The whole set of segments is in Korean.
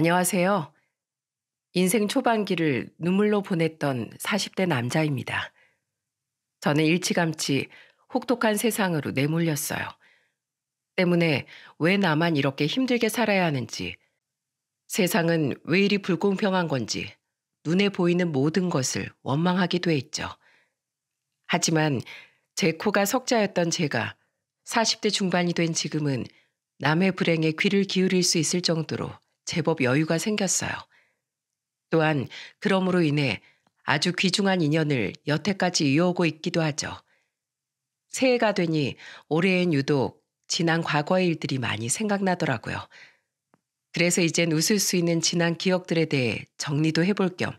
안녕하세요. 인생 초반기를 눈물로 보냈던 40대 남자입니다. 저는 일찌감치 혹독한 세상으로 내몰렸어요. 때문에 왜 나만 이렇게 힘들게 살아야 하는지, 세상은 왜 이리 불공평한 건지, 눈에 보이는 모든 것을 원망하기도 했죠. 하지만 제 코가 석자였던 제가 40대 중반이 된 지금은 남의 불행에 귀를 기울일 수 있을 정도로 제법 여유가 생겼어요. 또한 그럼으로 인해 아주 귀중한 인연을 여태까지 이어오고 있기도 하죠. 새해가 되니 올해엔 유독 지난 과거의 일들이 많이 생각나더라고요. 그래서 이젠 웃을 수 있는 지난 기억들에 대해 정리도 해볼 겸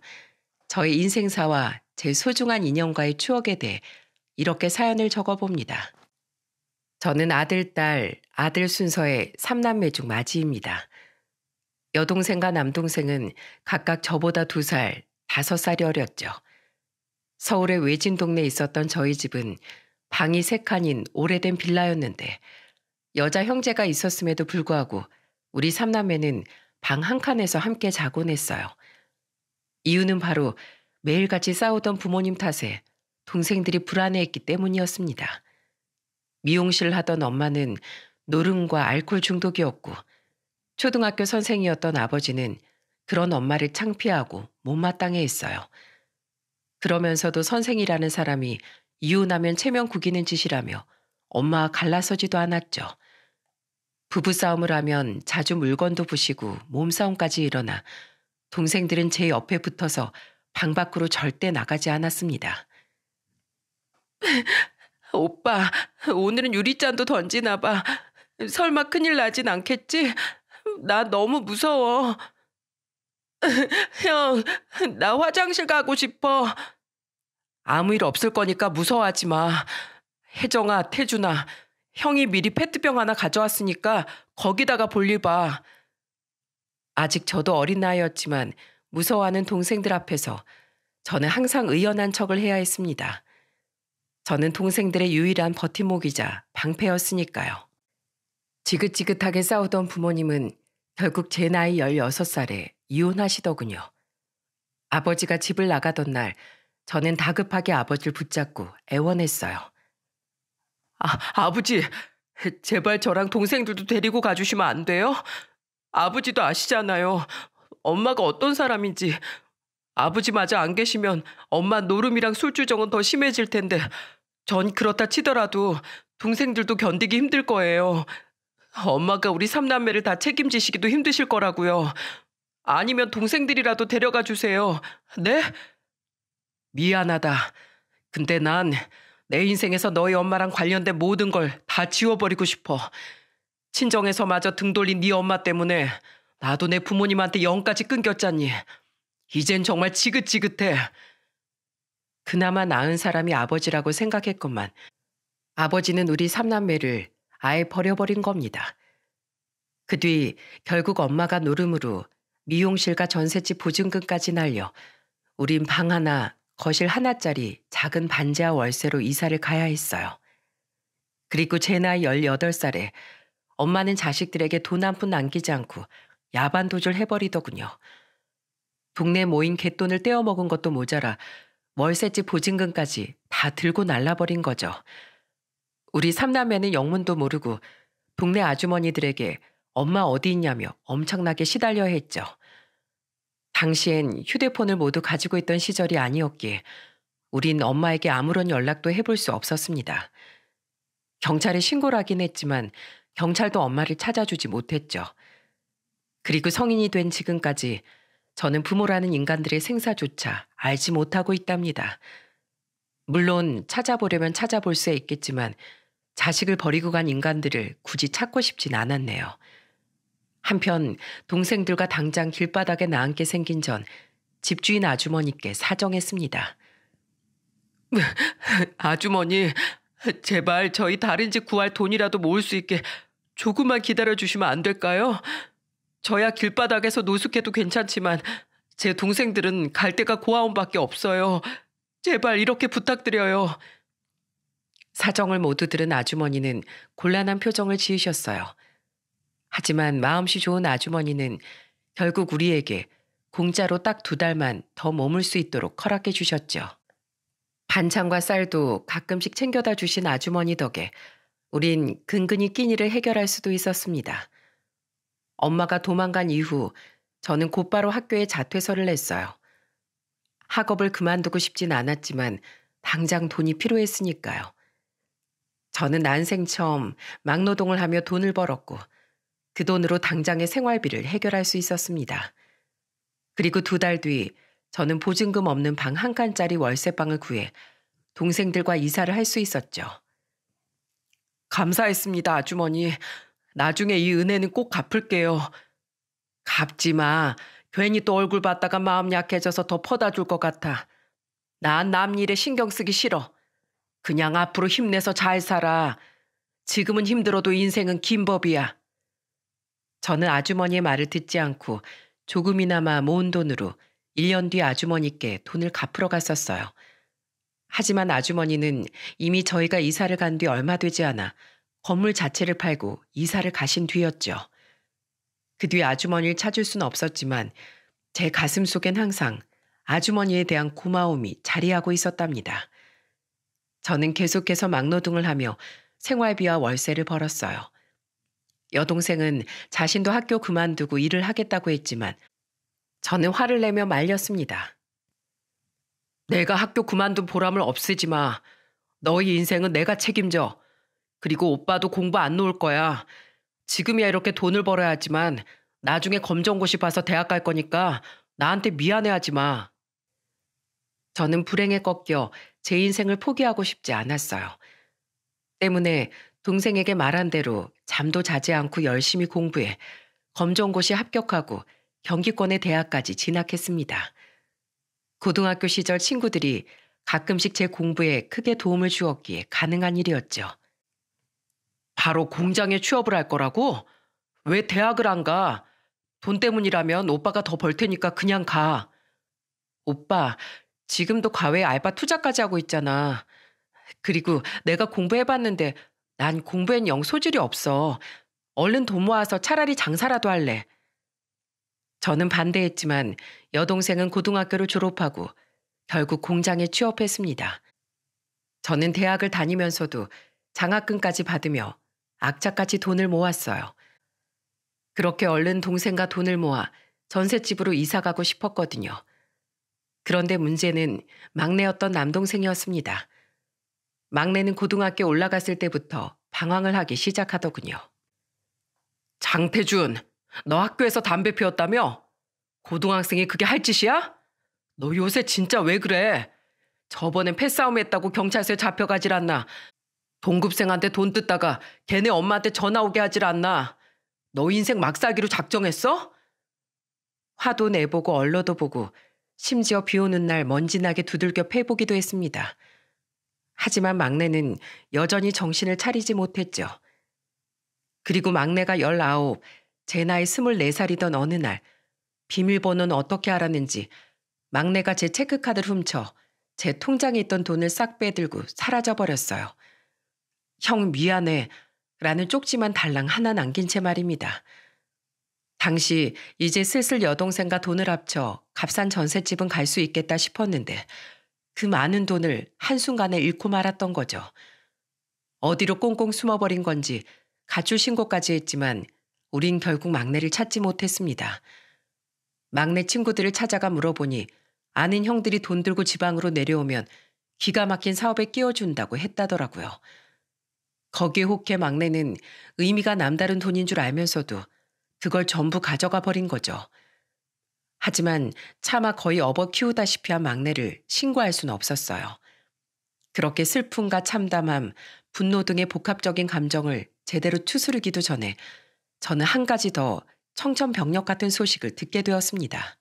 저의 인생사와 제 소중한 인연과의 추억에 대해 이렇게 사연을 적어봅니다. 저는 아들, 딸, 아들 순서의 3남매 중 맞이입니다. 여동생과 남동생은 각각 저보다 두 살, 다섯 살이 어렸죠. 서울의 외진 동네에 있었던 저희 집은 방이 세 칸인 오래된 빌라였는데 여자 형제가 있었음에도 불구하고 우리 삼남매는 방 한 칸에서 함께 자곤 했어요. 이유는 바로 매일같이 싸우던 부모님 탓에 동생들이 불안해했기 때문이었습니다. 미용실 하던 엄마는 노름과 알코올 중독이었고 초등학교 선생이었던 아버지는 그런 엄마를 창피하고 못마땅해 했어요. 그러면서도 선생이라는 사람이 이혼하면 체면 구기는 짓이라며 엄마와 갈라서지도 않았죠. 부부싸움을 하면 자주 물건도 부시고 몸싸움까지 일어나 동생들은 제 옆에 붙어서 방 밖으로 절대 나가지 않았습니다. 오빠, 오늘은 유리잔도 던지나 봐. 설마 큰일 나진 않겠지? 나 너무 무서워. 형, 나 화장실 가고 싶어. 아무 일 없을 거니까 무서워하지 마. 혜정아, 태준아, 형이 미리 페트병 하나 가져왔으니까 거기다가 볼일 봐. 아직 저도 어린 나이였지만 무서워하는 동생들 앞에서 저는 항상 의연한 척을 해야 했습니다. 저는 동생들의 유일한 버팀목이자 방패였으니까요. 지긋지긋하게 싸우던 부모님은 결국 제 나이 16살에 이혼하시더군요. 아버지가 집을 나가던 날 저는 다급하게 아버지를 붙잡고 애원했어요. 아, 아버지, 제발 저랑 동생들도 데리고 가주시면 안 돼요? 아버지도 아시잖아요. 엄마가 어떤 사람인지. 아버지마저 안 계시면 엄마 노름이랑 술주정은 더 심해질 텐데 전 그렇다 치더라도 동생들도 견디기 힘들 거예요. 엄마가 우리 삼남매를 다 책임지시기도 힘드실 거라고요. 아니면 동생들이라도 데려가 주세요. 네? 미안하다. 근데 난 내 인생에서 너희 엄마랑 관련된 모든 걸 다 지워버리고 싶어. 친정에서 마저 등 돌린 네 엄마 때문에 나도 내 부모님한테 영까지 끊겼잖니. 이젠 정말 지긋지긋해. 그나마 나은 사람이 아버지라고 생각했건만 아버지는 우리 삼남매를 아예 버려버린 겁니다. 그 뒤 결국 엄마가 노름으로 미용실과 전셋집 보증금까지 날려 우린 방 하나, 거실 하나짜리 작은 반지하 월세로 이사를 가야 했어요. 그리고 제 나이 18살에 엄마는 자식들에게 돈 한 푼 남기지 않고 야반 도절 해버리더군요. 동네 모인 갯돈을 떼어먹은 것도 모자라 월세집 보증금까지 다 들고 날라버린 거죠. 우리 삼남매는 영문도 모르고 동네 아주머니들에게 엄마 어디 있냐며 엄청나게 시달려 했죠. 당시엔 휴대폰을 모두 가지고 있던 시절이 아니었기에 우린 엄마에게 아무런 연락도 해볼 수 없었습니다. 경찰에 신고를 하긴 했지만 경찰도 엄마를 찾아주지 못했죠. 그리고 성인이 된 지금까지 저는 부모라는 인간들의 생사조차 알지 못하고 있답니다. 물론 찾아보려면 찾아볼 수 있겠지만 자식을 버리고 간 인간들을 굳이 찾고 싶진 않았네요. 한편 동생들과 당장 길바닥에 나앉게 생긴 전 집주인 아주머니께 사정했습니다. 아주머니, 제발 저희 다른 집 구할 돈이라도 모을 수 있게 조금만 기다려 주시면 안 될까요? 저야 길바닥에서 노숙해도 괜찮지만 제 동생들은 갈 데가 고아원밖에 없어요. 제발 이렇게 부탁드려요. 사정을 모두 들은 아주머니는 곤란한 표정을 지으셨어요. 하지만 마음씨 좋은 아주머니는 결국 우리에게 공짜로 딱 두 달만 더 머물 수 있도록 허락해 주셨죠. 반찬과 쌀도 가끔씩 챙겨다 주신 아주머니 덕에 우린 근근히 끼니를 해결할 수도 있었습니다. 엄마가 도망간 이후 저는 곧바로 학교에 자퇴서를 냈어요. 학업을 그만두고 싶진 않았지만 당장 돈이 필요했으니까요. 저는 난생 처음 막노동을 하며 돈을 벌었고 그 돈으로 당장의 생활비를 해결할 수 있었습니다. 그리고 두 달 뒤 저는 보증금 없는 방 한 칸짜리 월세방을 구해 동생들과 이사를 할 수 있었죠. 감사했습니다, 아주머니. 나중에 이 은혜는 꼭 갚을게요. 갚지 마. 괜히 또 얼굴 봤다가 마음 약해져서 더 퍼다 줄 것 같아. 난 남 일에 신경 쓰기 싫어. 그냥 앞으로 힘내서 잘 살아. 지금은 힘들어도 인생은 긴 법이야. 저는 아주머니의 말을 듣지 않고 조금이나마 모은 돈으로 1년 뒤 아주머니께 돈을 갚으러 갔었어요. 하지만 아주머니는 이미 저희가 이사를 간 뒤 얼마 되지 않아 건물 자체를 팔고 이사를 가신 뒤였죠. 그 뒤 아주머니를 찾을 순 없었지만 제 가슴 속엔 항상 아주머니에 대한 고마움이 자리하고 있었답니다. 저는 계속해서 막노동을 하며 생활비와 월세를 벌었어요. 여동생은 자신도 학교 그만두고 일을 하겠다고 했지만 저는 화를 내며 말렸습니다. 내가 학교 그만둔 보람을 없애지 마. 너희 인생은 내가 책임져. 그리고 오빠도 공부 안 놓을 거야. 지금이야 이렇게 돈을 벌어야 하지만 나중에 검정고시 봐서 대학 갈 거니까 나한테 미안해하지 마. 저는 불행에 꺾여 제 인생을 포기하고 싶지 않았어요. 때문에 동생에게 말한 대로 잠도 자지 않고 열심히 공부해 검정고시 합격하고 경기권의 대학까지 진학했습니다. 고등학교 시절 친구들이 가끔씩 제 공부에 크게 도움을 주었기에 가능한 일이었죠. 바로 공장에 취업을 할 거라고? 왜 대학을 안 가? 돈 때문이라면 오빠가 더 벌 테니까 그냥 가. 오빠, 지금도 과외 알바 투자까지 하고 있잖아. 그리고 내가 공부해봤는데 난 공부엔 영 소질이 없어. 얼른 돈 모아서 차라리 장사라도 할래. 저는 반대했지만 여동생은 고등학교를 졸업하고 결국 공장에 취업했습니다. 저는 대학을 다니면서도 장학금까지 받으며 악착같이 돈을 모았어요. 그렇게 얼른 동생과 돈을 모아 전셋집으로 이사 가고 싶었거든요. 그런데 문제는 막내였던 남동생이었습니다. 막내는 고등학교 올라갔을 때부터 방황을 하기 시작하더군요. 장태준, 너 학교에서 담배 피웠다며? 고등학생이 그게 할 짓이야? 너 요새 진짜 왜 그래? 저번엔 패싸움 했다고 경찰서에 잡혀가질 않나. 동급생한테 돈 뜯다가 걔네 엄마한테 전화 오게 하질 않나. 너 인생 막사기로 작정했어? 화도 내보고 얼러도 보고 심지어 비 오는 날 먼지나게 두들겨 패보기도 했습니다. 하지만 막내는 여전히 정신을 차리지 못했죠. 그리고 막내가 19, 제 나이 24살이던 어느 날 비밀번호는 어떻게 알았는지 막내가 제 체크카드를 훔쳐 제 통장에 있던 돈을 싹 빼들고 사라져버렸어요. 형 미안해 라는 쪽지만 달랑 하나 남긴 채 말입니다. 당시 이제 슬슬 여동생과 돈을 합쳐 값싼 전셋집은 갈 수 있겠다 싶었는데 그 많은 돈을 한순간에 잃고 말았던 거죠. 어디로 꽁꽁 숨어버린 건지 가출 신고까지 했지만 우린 결국 막내를 찾지 못했습니다. 막내 친구들을 찾아가 물어보니 아는 형들이 돈 들고 지방으로 내려오면 기가 막힌 사업에 끼워준다고 했다더라고요. 거기에 혹해 막내는 의미가 남다른 돈인 줄 알면서도 그걸 전부 가져가 버린 거죠. 하지만 차마 거의 업어 키우다시피 한 막내를 신고할 수는 없었어요. 그렇게 슬픔과 참담함, 분노 등의 복합적인 감정을 제대로 추스르기도 전에 저는 한 가지 더 청천벽력 같은 소식을 듣게 되었습니다.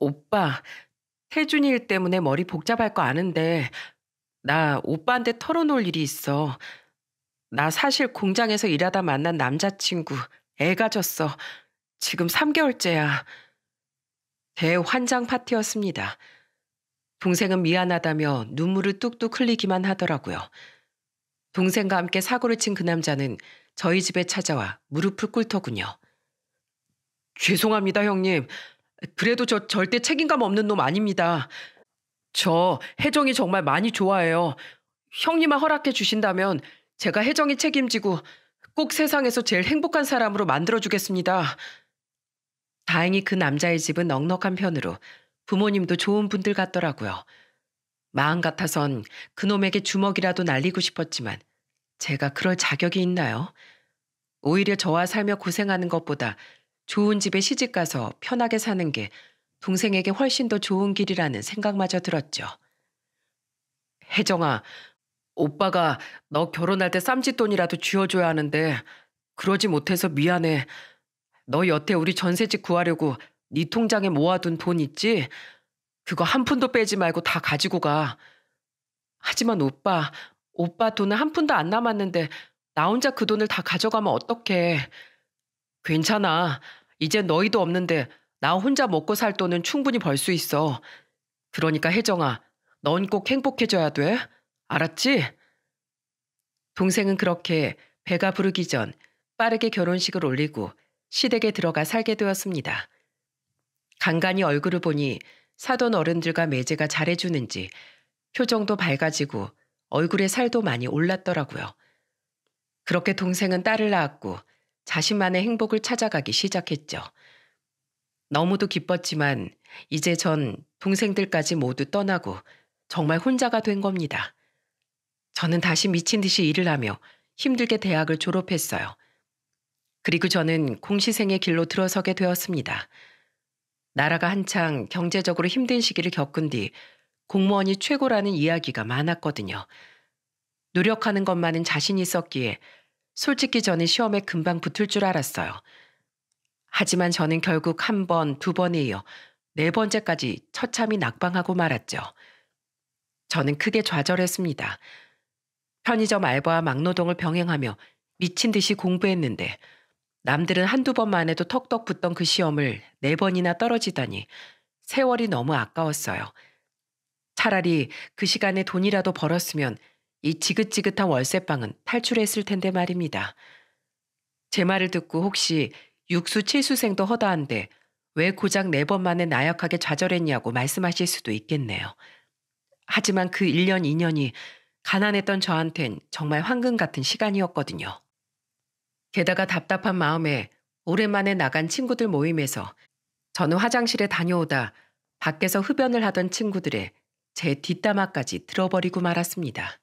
오빠, 태준이 일 때문에 머리 복잡할 거 아는데 나 오빠한테 털어놓을 일이 있어. 나 사실 공장에서 일하다 만난 남자친구 애가 졌어. 지금 3개월째야. 대환장 파티였습니다. 동생은 미안하다며 눈물을 뚝뚝 흘리기만 하더라고요. 동생과 함께 사고를 친 그 남자는 저희 집에 찾아와 무릎을 꿇더군요. 죄송합니다, 형님. 그래도 저 절대 책임감 없는 놈 아닙니다. 저 혜정이 정말 많이 좋아해요. 형님만 허락해 주신다면 제가 혜정이 책임지고 꼭 세상에서 제일 행복한 사람으로 만들어주겠습니다. 다행히 그 남자의 집은 넉넉한 편으로 부모님도 좋은 분들 같더라고요. 마음 같아선 그놈에게 주먹이라도 날리고 싶었지만 제가 그럴 자격이 있나요? 오히려 저와 살며 고생하는 것보다 좋은 집에 시집가서 편하게 사는 게 동생에게 훨씬 더 좋은 길이라는 생각마저 들었죠. 혜정아, 오빠가 너 결혼할 때 쌈짓돈이라도 쥐어줘야 하는데 그러지 못해서 미안해. 너 여태 우리 전세집 구하려고 네 통장에 모아둔 돈 있지? 그거 한 푼도 빼지 말고 다 가지고 가. 하지만 오빠, 오빠 돈은 한 푼도 안 남았는데 나 혼자 그 돈을 다 가져가면 어떡해. 괜찮아. 이제 너희도 없는데 나 혼자 먹고 살 돈은 충분히 벌 수 있어. 그러니까 혜정아, 넌 꼭 행복해져야 돼. 알았지? 동생은 그렇게 배가 부르기 전 빠르게 결혼식을 올리고 시댁에 들어가 살게 되었습니다. 간간히 얼굴을 보니 사돈 어른들과 매제가 잘해주는지 표정도 밝아지고 얼굴에 살도 많이 올랐더라고요. 그렇게 동생은 딸을 낳았고 자신만의 행복을 찾아가기 시작했죠. 너무도 기뻤지만 이제 전 동생들까지 모두 떠나고 정말 혼자가 된 겁니다. 저는 다시 미친 듯이 일을 하며 힘들게 대학을 졸업했어요. 그리고 저는 공시생의 길로 들어서게 되었습니다. 나라가 한창 경제적으로 힘든 시기를 겪은 뒤 공무원이 최고라는 이야기가 많았거든요. 노력하는 것만은 자신 있었기에 솔직히 저는 시험에 금방 붙을 줄 알았어요. 하지만 저는 결국 한 번, 두 번에 이어 네 번째까지 처참히 낙방하고 말았죠. 저는 크게 좌절했습니다. 편의점 알바와 막노동을 병행하며 미친 듯이 공부했는데 남들은 한두 번만 해도 턱덕 붙던 그 시험을 네 번이나 떨어지다니 세월이 너무 아까웠어요. 차라리 그 시간에 돈이라도 벌었으면 이 지긋지긋한 월세방은 탈출했을 텐데 말입니다. 제 말을 듣고 혹시 육수 칠수생도 허다한데 왜 고작 네번 만에 나약하게 좌절했냐고 말씀하실 수도 있겠네요. 하지만 그 1년 2년이 가난했던 저한텐 정말 황금 같은 시간이었거든요. 게다가 답답한 마음에 오랜만에 나간 친구들 모임에서 저는 화장실에 다녀오다 밖에서 흡연을 하던 친구들의 제 뒷담화까지 들어버리고 말았습니다.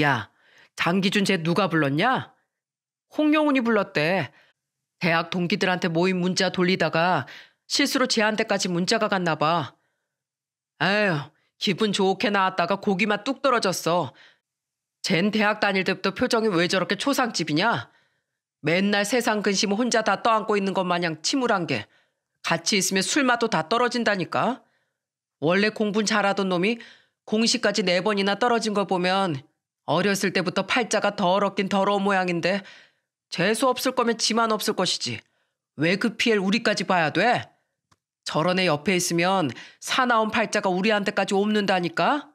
야, 장기준 쟤 누가 불렀냐? 홍영훈이 불렀대. 대학 동기들한테 모임 문자 돌리다가 실수로 쟤한테까지 문자가 갔나 봐. 에휴, 기분 좋게 나왔다가 고기만 뚝 떨어졌어. 젠 대학 다닐 때부터 표정이 왜 저렇게 초상집이냐? 맨날 세상 근심 혼자 다 떠안고 있는 것 마냥 침울한 게 같이 있으면 술맛도 다 떨어진다니까. 원래 공분 잘하던 놈이 공시까지 네 번이나 떨어진 걸 보면 어렸을 때부터 팔자가 더럽긴 더러운 모양인데 재수 없을 거면 지만 없을 것이지. 왜 그 피해를 우리까지 봐야 돼? 저런 애 옆에 있으면 사나운 팔자가 우리한테까지 옮는다니까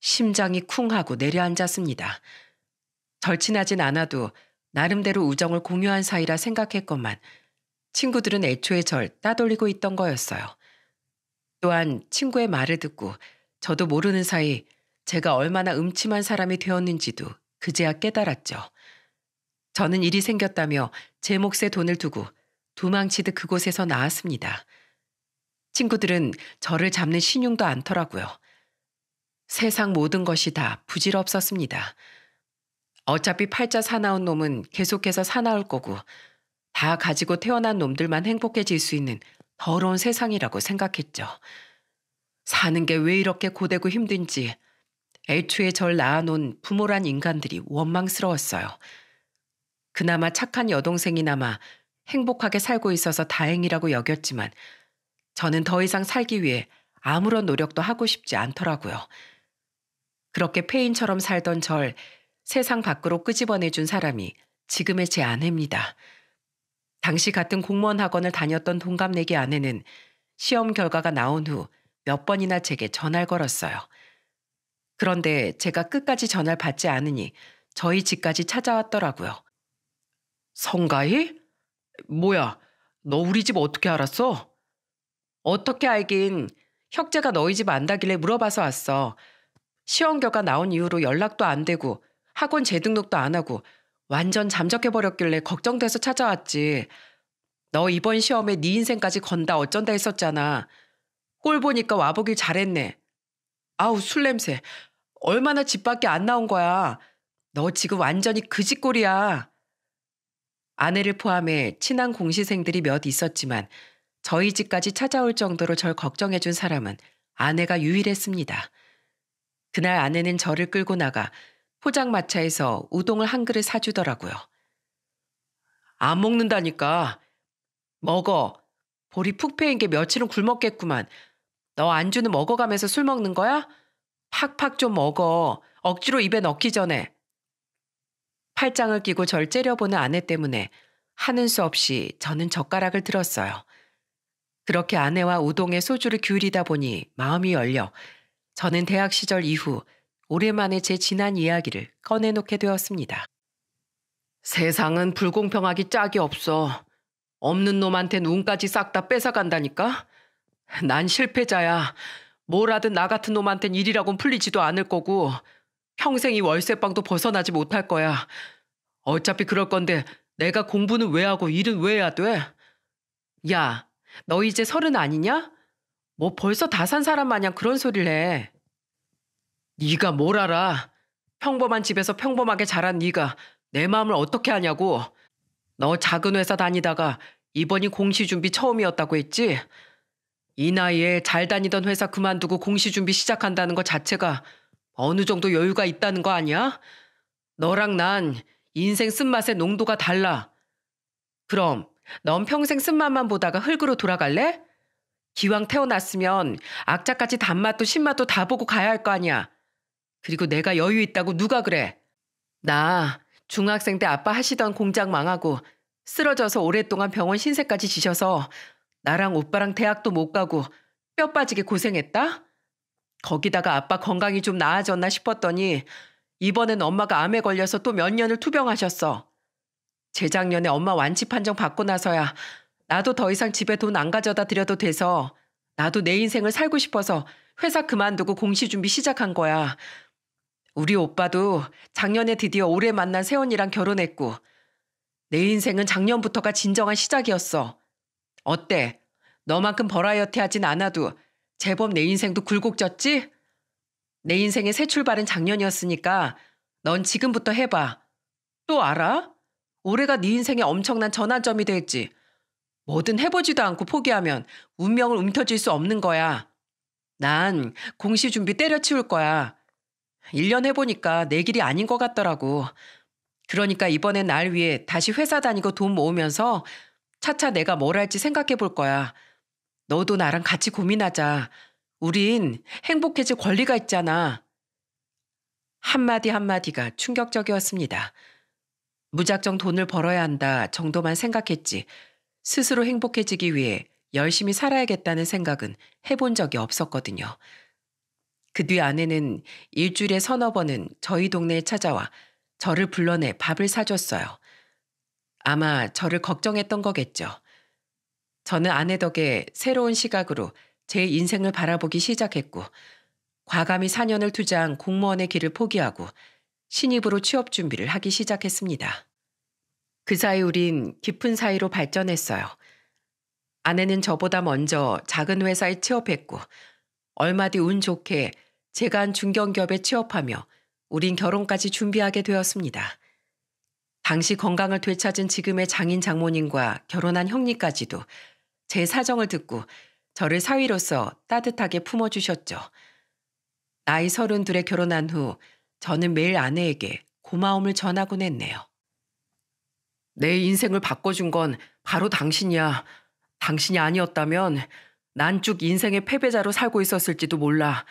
심장이 쿵 하고 내려앉았습니다. 절친하진 않아도 나름대로 우정을 공유한 사이라 생각했건만 친구들은 애초에 절 따돌리고 있던 거였어요. 또한 친구의 말을 듣고 저도 모르는 사이 제가 얼마나 음침한 사람이 되었는지도 그제야 깨달았죠. 저는 일이 생겼다며 제 몫의 돈을 두고 도망치듯 그곳에서 나왔습니다. 친구들은 저를 잡는 신용도 않더라고요. 세상 모든 것이 다 부질없었습니다. 어차피 팔자 사나운 놈은 계속해서 사나울 거고 다 가지고 태어난 놈들만 행복해질 수 있는 더러운 세상이라고 생각했죠. 사는 게 왜 이렇게 고되고 힘든지 애초에 절 낳아놓은 부모란 인간들이 원망스러웠어요. 그나마 착한 여동생이나마 행복하게 살고 있어서 다행이라고 여겼지만 저는 더 이상 살기 위해 아무런 노력도 하고 싶지 않더라고요. 그렇게 폐인처럼 살던 절 세상 밖으로 끄집어내준 사람이 지금의 제 아내입니다. 당시 같은 공무원 학원을 다녔던 동갑내기 아내는 시험 결과가 나온 후 몇 번이나 제게 전화를 걸었어요. 그런데 제가 끝까지 전화를 받지 않으니 저희 집까지 찾아왔더라고요. 성가희? 뭐야, 너 우리 집 어떻게 알았어? 어떻게 알긴 혁재가 너희 집 안다길래 물어봐서 왔어. 시험 결과 나온 이후로 연락도 안 되고 학원 재등록도 안 하고 완전 잠적해버렸길래 걱정돼서 찾아왔지. 너 이번 시험에 네 인생까지 건다 어쩐다 했었잖아. 꼴 보니까 와보길 잘했네. 아우 술 냄새. 얼마나 집 밖에 안 나온 거야. 너 지금 완전히 그짓꼴이야 아내를 포함해 친한 공시생들이 몇 있었지만 저희 집까지 찾아올 정도로 절 걱정해준 사람은 아내가 유일했습니다. 그날 아내는 저를 끌고 나가 포장마차에서 우동을 한 그릇 사주더라고요. 안 먹는다니까. 먹어. 볼이 푹 패인 게 며칠은 굶었겠구만. 너 안주는 먹어가면서 술 먹는 거야? 팍팍 좀 먹어. 억지로 입에 넣기 전에. 팔짱을 끼고 절 째려보는 아내 때문에 하는 수 없이 저는 젓가락을 들었어요. 그렇게 아내와 우동에 소주를 기울이다 보니 마음이 열려 저는 대학 시절 이후 오랜만에 제 지난 이야기를 꺼내놓게 되었습니다. 세상은 불공평하기 짝이 없어. 없는 놈한텐 운까지 싹 다 뺏어간다니까? 난 실패자야. 뭐라든 나 같은 놈한텐 일이라곤 풀리지도 않을 거고 평생 이 월세방도 벗어나지 못할 거야. 어차피 그럴 건데 내가 공부는 왜 하고 일은 왜 해야 돼? 야, 너 이제 서른 아니냐? 뭐 벌써 다 산 사람 마냥 그런 소리를 해. 네가 뭘 알아? 평범한 집에서 평범하게 자란 네가 내 마음을 어떻게 아냐고. 너 작은 회사 다니다가 이번이 공시준비 처음이었다고 했지? 이 나이에 잘 다니던 회사 그만두고 공시준비 시작한다는 것 자체가 어느 정도 여유가 있다는 거 아니야? 너랑 난 인생 쓴맛의 농도가 달라. 그럼 넌 평생 쓴맛만 보다가 흙으로 돌아갈래? 기왕 태어났으면 악자까지 단맛도 신맛도 다 보고 가야 할 거 아니야. 그리고 내가 여유 있다고 누가 그래? 나 중학생 때 아빠 하시던 공장 망하고 쓰러져서 오랫동안 병원 신세까지 지셔서 나랑 오빠랑 대학도 못 가고 뼈 빠지게 고생했다? 거기다가 아빠 건강이 좀 나아졌나 싶었더니 이번엔 엄마가 암에 걸려서 또 몇 년을 투병하셨어. 재작년에 엄마 완치 판정 받고 나서야 나도 더 이상 집에 돈 안 가져다 드려도 돼서 나도 내 인생을 살고 싶어서 회사 그만두고 공시 준비 시작한 거야. 우리 오빠도 작년에 드디어 올해 만난 세원이랑 결혼했고 내 인생은 작년부터가 진정한 시작이었어. 어때? 너만큼 버라이어티 하진 않아도 제법 내 인생도 굴곡졌지? 내 인생의 새 출발은 작년이었으니까 넌 지금부터 해봐. 또 알아? 올해가 네 인생의 엄청난 전환점이 될지. 뭐든 해보지도 않고 포기하면 운명을 움켜쥘 수 없는 거야. 난 공시 준비 때려치울 거야. 1년 해보니까 내 길이 아닌 것 같더라고. 그러니까 이번엔 날 위해 다시 회사 다니고 돈 모으면서 차차 내가 뭘 할지 생각해 볼 거야. 너도 나랑 같이 고민하자. 우린 행복해질 권리가 있잖아. 한마디 한마디가 충격적이었습니다. 무작정 돈을 벌어야 한다 정도만 생각했지 스스로 행복해지기 위해 열심히 살아야겠다는 생각은 해본 적이 없었거든요. 그 뒤 아내는 일주일에 서너 번은 저희 동네에 찾아와 저를 불러내 밥을 사줬어요. 아마 저를 걱정했던 거겠죠. 저는 아내 덕에 새로운 시각으로 제 인생을 바라보기 시작했고 과감히 4년을 투자한 공무원의 길을 포기하고 신입으로 취업 준비를 하기 시작했습니다. 그 사이 우린 깊은 사이로 발전했어요. 아내는 저보다 먼저 작은 회사에 취업했고 얼마 뒤 운 좋게 제가 한 중견기업에 취업하며 우린 결혼까지 준비하게 되었습니다. 당시 건강을 되찾은 지금의 장인 장모님과 결혼한 형님까지도 제 사정을 듣고 저를 사위로서 따뜻하게 품어주셨죠. 나이 서른 둘에 결혼한 후 저는 매일 아내에게 고마움을 전하곤 했네요. 내 인생을 바꿔준 건 바로 당신이야. 당신이 아니었다면 난 쭉 인생의 패배자로 살고 있었을지도 몰라.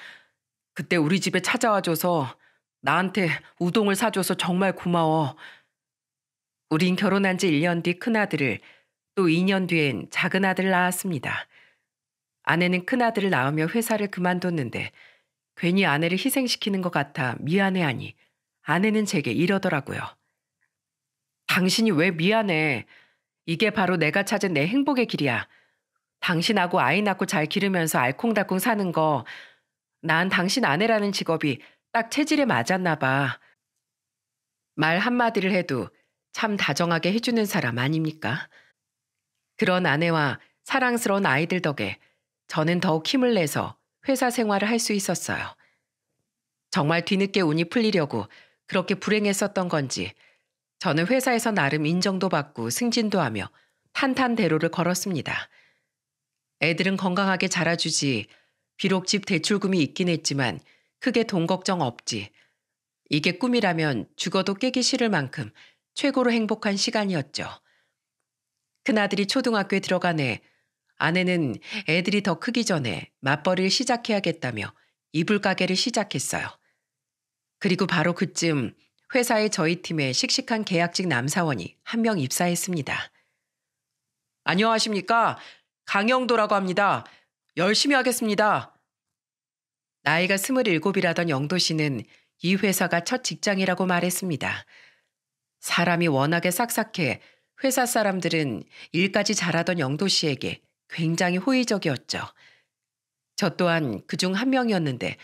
그때 우리 집에 찾아와줘서 나한테 우동을 사줘서 정말 고마워. 우린 결혼한 지 1년 뒤 큰아들을 또 2년 뒤엔 작은 아들 낳았습니다. 아내는 큰아들을 낳으며 회사를 그만뒀는데 괜히 아내를 희생시키는 것 같아 미안해하니 아내는 제게 이러더라고요. 당신이 왜 미안해? 이게 바로 내가 찾은 내 행복의 길이야. 당신하고 아이 낳고 잘 기르면서 알콩달콩 사는 거. 난 당신 아내라는 직업이 딱 체질에 맞았나 봐. 말 한마디를 해도 참 다정하게 해주는 사람 아닙니까? 그런 아내와 사랑스러운 아이들 덕에 저는 더욱 힘을 내서 회사 생활을 할 수 있었어요. 정말 뒤늦게 운이 풀리려고 그렇게 불행했었던 건지 저는 회사에서 나름 인정도 받고 승진도 하며 탄탄대로를 걸었습니다. 애들은 건강하게 자라주지 비록 집 대출금이 있긴 했지만 크게 돈 걱정 없지 이게 꿈이라면 죽어도 깨기 싫을 만큼 최고로 행복한 시간이었죠. 큰아들이 초등학교에 들어가네 아내는 애들이 더 크기 전에 맞벌이를 시작해야겠다며 이불 가게를 시작했어요. 그리고 바로 그쯤 회사의 저희 팀에 씩씩한 계약직 남사원이 한 명 입사했습니다. 안녕하십니까? 강영도라고 합니다. 열심히 하겠습니다. 나이가 2 7이라던 영도 씨는 이 회사가 첫 직장이라고 말했습니다. 사람이 워낙에 싹싹해 회사 사람들은 일까지 잘하던 영도 씨에게 굉장히 호의적이었죠. 저 또한 그 중 한 명이었는데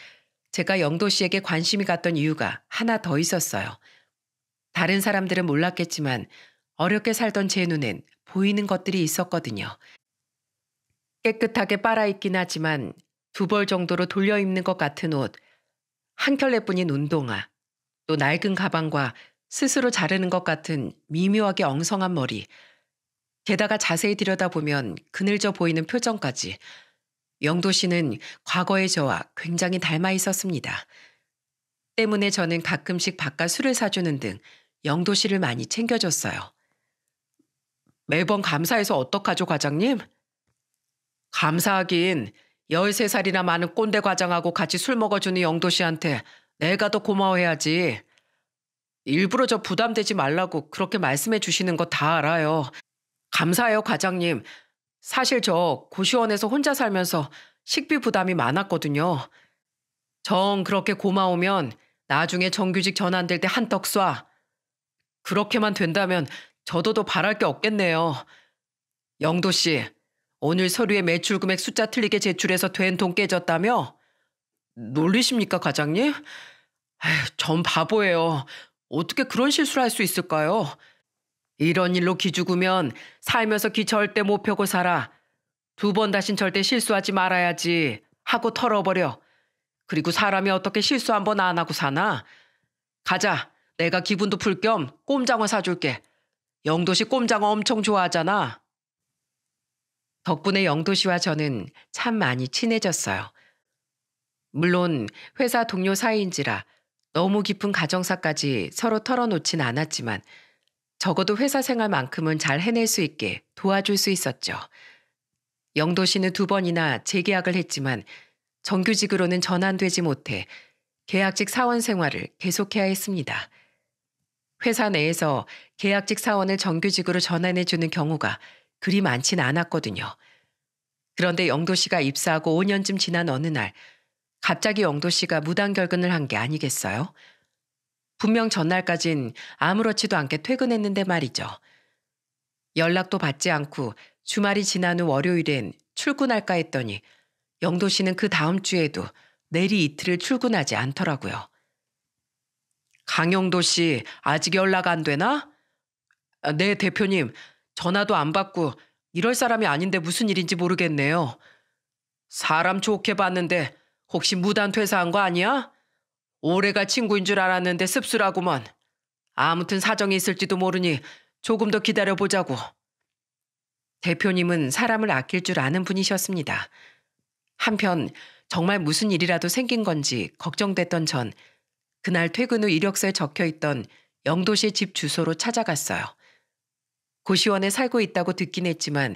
제가 영도 씨에게 관심이 갔던 이유가 하나 더 있었어요. 다른 사람들은 몰랐겠지만 어렵게 살던 제 눈엔 보이는 것들이 있었거든요. 깨끗하게 빨아입긴 하지만 두 벌 정도로 돌려 입는 것 같은 옷, 한 켤레뿐인 운동화, 또 낡은 가방과 스스로 자르는 것 같은 미묘하게 엉성한 머리, 게다가 자세히 들여다보면 그늘져 보이는 표정까지 영도 씨는 과거의 저와 굉장히 닮아 있었습니다. 때문에 저는 가끔씩 바깥 술을 사주는 등 영도 씨를 많이 챙겨줬어요. 매번 감사해서 어떡하죠, 과장님? 감사하긴 13살이나 많은 꼰대 과장하고 같이 술 먹어주는 영도 씨한테 내가 더 고마워해야지. 일부러 저 부담되지 말라고 그렇게 말씀해 주시는 거 다 알아요. 감사해요, 과장님. 사실 저 고시원에서 혼자 살면서 식비 부담이 많았거든요. 정 그렇게 고마우면 나중에 정규직 전환될 때 한 떡 쏴. 그렇게만 된다면 저도 더 바랄 게 없겠네요. 영도 씨, 오늘 서류에 매출 금액 숫자 틀리게 제출해서 된 돈 깨졌다며? 놀리십니까, 과장님? 에휴, 전 바보예요. 어떻게 그런 실수를 할 수 있을까요? 이런 일로 기죽으면 살면서 기 절대 못 펴고 살아. 두 번 다신 절대 실수하지 말아야지 하고 털어버려. 그리고 사람이 어떻게 실수 한 번 안 하고 사나? 가자. 내가 기분도 풀 겸 꼼장어 사줄게. 영도시 꼼장어 엄청 좋아하잖아. 덕분에 영도시와 저는 참 많이 친해졌어요. 물론 회사 동료 사이인지라 너무 깊은 가정사까지 서로 털어놓진 않았지만 적어도 회사 생활만큼은 잘 해낼 수 있게 도와줄 수 있었죠. 영도 씨는 두 번이나 재계약을 했지만 정규직으로는 전환되지 못해 계약직 사원 생활을 계속해야 했습니다. 회사 내에서 계약직 사원을 정규직으로 전환해주는 경우가 그리 많진 않았거든요. 그런데 영도 씨가 입사하고 5년쯤 지난 어느 날 갑자기 영도 씨가 무단 결근을 한 게 아니겠어요? 분명 전날까진 아무렇지도 않게 퇴근했는데 말이죠. 연락도 받지 않고 주말이 지난 후 월요일엔 출근할까 했더니 영도 씨는 그 다음 주에도 내리 이틀을 출근하지 않더라고요. 강영도 씨, 아직 연락 안 되나? 아, 네, 대표님. 전화도 안 받고 이럴 사람이 아닌데 무슨 일인지 모르겠네요. 사람 좋게 봤는데 혹시 무단 퇴사한 거 아니야? 올해가 친구인 줄 알았는데 씁쓸하구먼. 아무튼 사정이 있을지도 모르니 조금 더 기다려보자고. 대표님은 사람을 아낄 줄 아는 분이셨습니다. 한편 정말 무슨 일이라도 생긴 건지 걱정됐던 전 그날 퇴근 후 이력서에 적혀 있던 영도시 집 주소로 찾아갔어요. 고시원에 살고 있다고 듣긴 했지만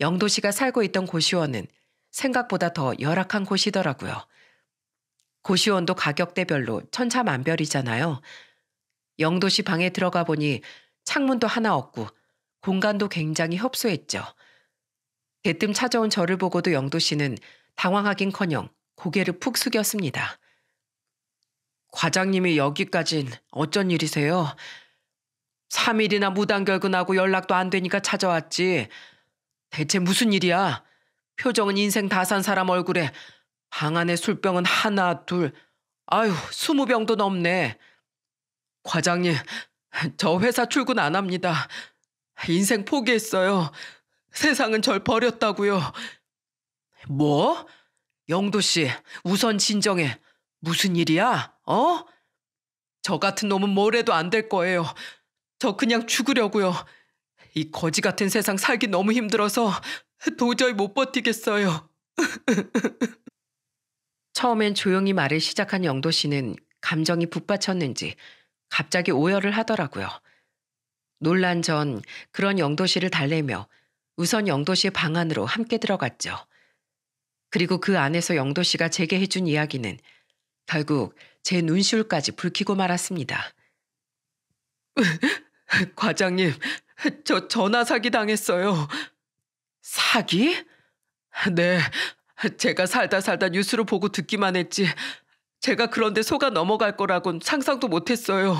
영도시가 살고 있던 고시원은 생각보다 더 열악한 곳이더라고요. 고시원도 가격대별로 천차만별이잖아요. 영도시 방에 들어가 보니 창문도 하나 없고 공간도 굉장히 협소했죠. 대뜸 찾아온 저를 보고도 영도씨는 당황하긴커녕 고개를 푹 숙였습니다. 과장님이 여기까진 어쩐 일이세요? 3일이나 무단결근하고 연락도 안 되니까 찾아왔지. 대체 무슨 일이야? 표정은 인생 다 산 사람 얼굴에 방 안에 술병은 하나 둘 아유 스무 병도 넘네. 과장님 저 회사 출근 안 합니다. 인생 포기했어요. 세상은 절 버렸다고요. 뭐? 영도 씨 우선 진정해. 무슨 일이야? 어? 저 같은 놈은 뭘 해도 안 될 거예요. 저 그냥 죽으려고요. 이 거지 같은 세상 살기 너무 힘들어서 도저히 못 버티겠어요. 처음엔 조용히 말을 시작한 영도 씨는 감정이 북받쳤는지 갑자기 오열을 하더라고요. 논란 전 그런 영도 씨를 달래며 우선 영도 씨의 방 안으로 함께 들어갔죠. 그리고 그 안에서 영도 씨가 제게 해준 이야기는 결국 제 눈시울까지 불키고 말았습니다. 과장님, 저 전화 사기 당했어요. 사기? 네, 제가 살다 살다 뉴스로 보고 듣기만 했지 제가 그런데 속아 넘어갈 거라곤 상상도 못했어요.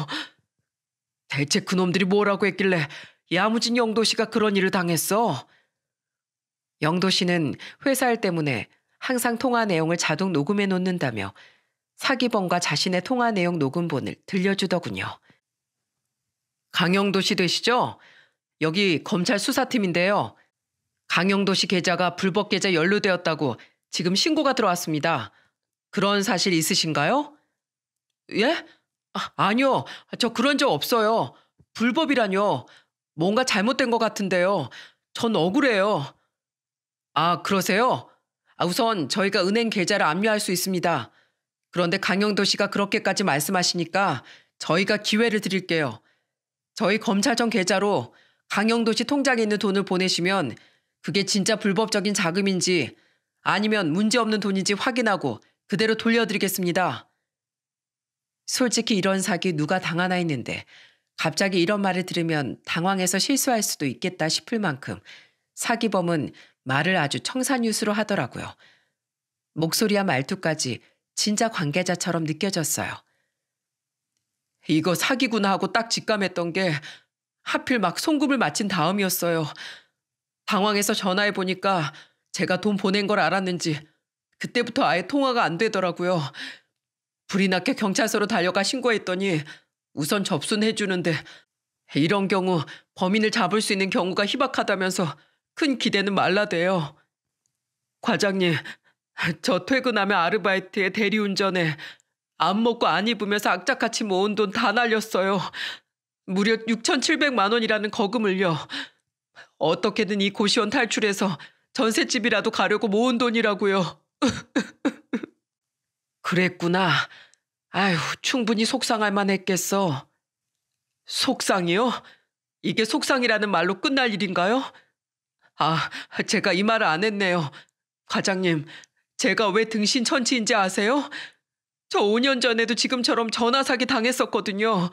대체 그놈들이 뭐라고 했길래 야무진 영도 씨가 그런 일을 당했어? 영도 씨는 회사 일 때문에 항상 통화 내용을 자동 녹음해 놓는다며 사기범과 자신의 통화 내용 녹음본을 들려주더군요. 강영도 씨 되시죠? 여기 검찰 수사팀인데요. 강영도 시 계좌가 불법 계좌 연루되었다고 지금 신고가 들어왔습니다. 그런 사실 있으신가요? 예? 아, 아니요. 저 그런 적 없어요. 불법이라뇨. 뭔가 잘못된 것 같은데요. 전 억울해요. 아, 그러세요? 아, 우선 저희가 은행 계좌를 압류할 수 있습니다. 그런데 강영도 시가 그렇게까지 말씀하시니까 저희가 기회를 드릴게요. 저희 검찰청 계좌로 강영도 시 통장에 있는 돈을 보내시면 그게 진짜 불법적인 자금인지 아니면 문제없는 돈인지 확인하고 그대로 돌려드리겠습니다. 솔직히 이런 사기 누가 당하나 했는데 갑자기 이런 말을 들으면 당황해서 실수할 수도 있겠다 싶을 만큼 사기범은 말을 아주 청산유수로 하더라고요. 목소리와 말투까지 진짜 관계자처럼 느껴졌어요. 이거 사기구나 하고 딱 직감했던 게 하필 막 송금을 마친 다음이었어요. 당황해서 전화해 보니까 제가 돈 보낸 걸 알았는지 그때부터 아예 통화가 안 되더라고요. 불이 났게 경찰서로 달려가 신고했더니 우선 접수는 해주는데 이런 경우 범인을 잡을 수 있는 경우가 희박하다면서 큰 기대는 말라대요. 과장님, 저 퇴근하면 아르바이트에 대리운전에 안 먹고 안 입으면서 악착같이 모은 돈 다 날렸어요. 무려 6,700만 원이라는 거금을요. 어떻게든 이 고시원 탈출해서 전셋집이라도 가려고 모은 돈이라고요. 그랬구나. 아휴, 충분히 속상할 만했겠어. 속상이요? 이게 속상이라는 말로 끝날 일인가요? 아, 제가 이 말을 안 했네요. 과장님, 제가 왜 등신 천치인지 아세요? 저 5년 전에도 지금처럼 전화사기 당했었거든요.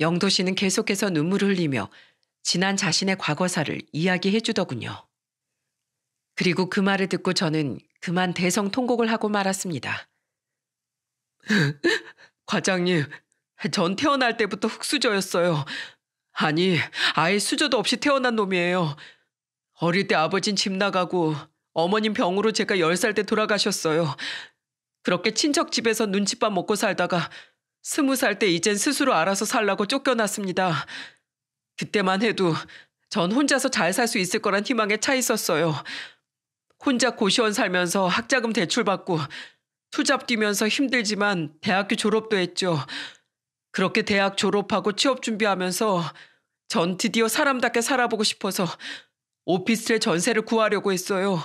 영도 씨는 계속해서 눈물을 흘리며 지난 자신의 과거사를 이야기해 주더군요. 그리고 그 말을 듣고 저는 그만 대성통곡을 하고 말았습니다. 과장님, 전 태어날 때부터 흙수저였어요. 아니, 아예 수저도 없이 태어난 놈이에요. 어릴 때 아버진 집 나가고 어머님 병으로 제가 10살 때 돌아가셨어요. 그렇게 친척 집에서 눈칫밥 먹고 살다가 스무 살 때 이젠 스스로 알아서 살라고 쫓겨났습니다. 그때만 해도 전 혼자서 잘 살 수 있을 거란 희망에 차 있었어요. 혼자 고시원 살면서 학자금 대출받고 투잡 뛰면서 힘들지만 대학교 졸업도 했죠. 그렇게 대학 졸업하고 취업 준비하면서 전 드디어 사람답게 살아보고 싶어서 오피스텔 전세를 구하려고 했어요.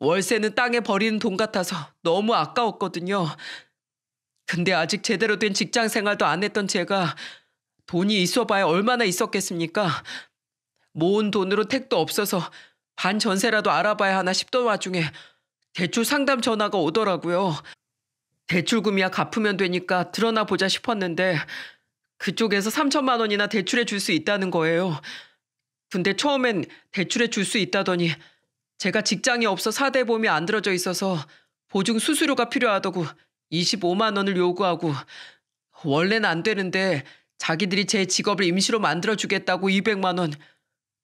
월세는 땅에 버리는 돈 같아서 너무 아까웠거든요. 근데 아직 제대로 된 직장 생활도 안 했던 제가 돈이 있어봐야 얼마나 있었겠습니까? 모은 돈으로 택도 없어서 반 전세라도 알아봐야 하나 싶던 와중에 대출 상담 전화가 오더라고요. 대출금이야 갚으면 되니까 드러나 보자 싶었는데 그쪽에서 3천만 원이나 대출해 줄 수 있다는 거예요. 근데 처음엔 대출해 줄 수 있다더니 제가 직장이 없어 사대보험이 안 들어져 있어서 보증 수수료가 필요하다고 25만 원을 요구하고 원래는 안 되는데 자기들이 제 직업을 임시로 만들어주겠다고 200만 원.